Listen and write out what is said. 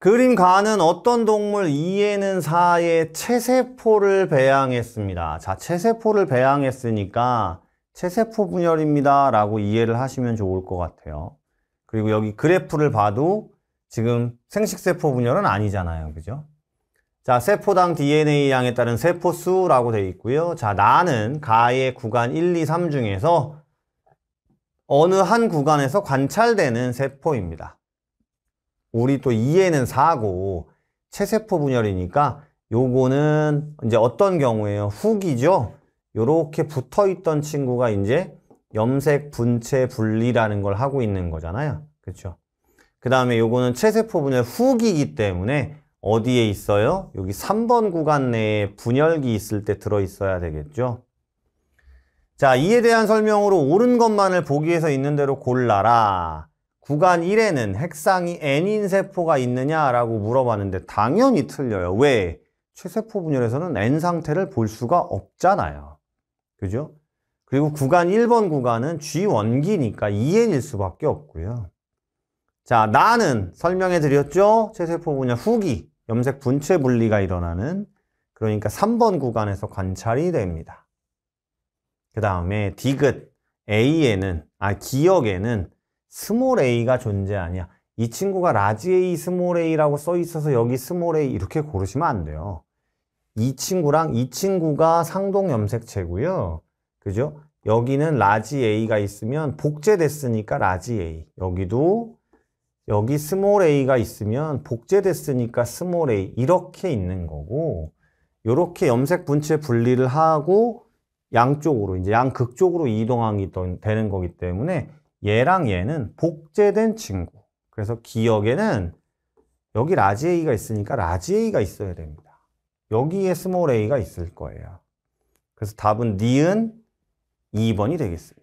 그림가는 어떤 동물 이에는 4의 체세포를 배양했습니다. 자, 체세포를 배양했으니까 체세포 분열입니다. 라고 이해를 하시면 좋을 것 같아요. 그리고 여기 그래프를 봐도 지금 생식세포 분열은 아니잖아요. 그죠? 자, 세포당 DNA 양에 따른 세포수라고 되어 있고요. 자, 나는 가의 구간 1, 2, 3 중에서 어느 한 구간에서 관찰되는 세포입니다. 우리 또 2에는 4고 체세포 분열이니까 요거는 이제 어떤 경우에요? 후기죠. 요렇게 붙어있던 친구가 이제 염색 분체 분리라는 걸 하고 있는 거잖아요. 그렇죠? 그 다음에 요거는 체세포 분열 후기이기 때문에 어디에 있어요? 여기 3번 구간 내에 분열기 있을 때 들어있어야 되겠죠. 자, 이에 대한 설명으로 옳은 것만을 보기에서 있는 대로 골라라. 구간 1에는 핵상이 N인 세포가 있느냐라고 물어봤는데 당연히 틀려요. 왜? 최세포 분열에서는 N 상태를 볼 수가 없잖아요. 그죠? 그리고 구간 1번 구간은 g 1기니까 2N일 수밖에 없고요. 자, 나는 설명해 드렸죠? 최세포 분열 후기, 염색 분체 분리가 일어나는 그러니까 3번 구간에서 관찰이 됩니다. 그 다음에 디귿, A에는, 아, 기억에는 스몰 a가 존재 하냐이 친구가 라지 a, 스몰 a라고 써 있어서 여기 스몰 a 이렇게 고르시면 안 돼요. 이 친구랑 이 친구가 상동 염색체고요. 그죠? 여기는 라지 a가 있으면 복제됐으니까 라지 a. 여기도 여기 스몰 a가 있으면 복제됐으니까 스몰 a 이렇게 있는 거고 이렇게 염색 분체 분리를 하고 양쪽으로 이제 양극쪽으로 이동하기 되는 거기 때문에 얘랑 얘는 복제된 친구. 그래서 기억에는 여기 라지 A가 있으니까 라지 A가 있어야 됩니다. 여기에 스몰 A가 있을 거예요. 그래서 답은 니은 2번이 되겠습니다.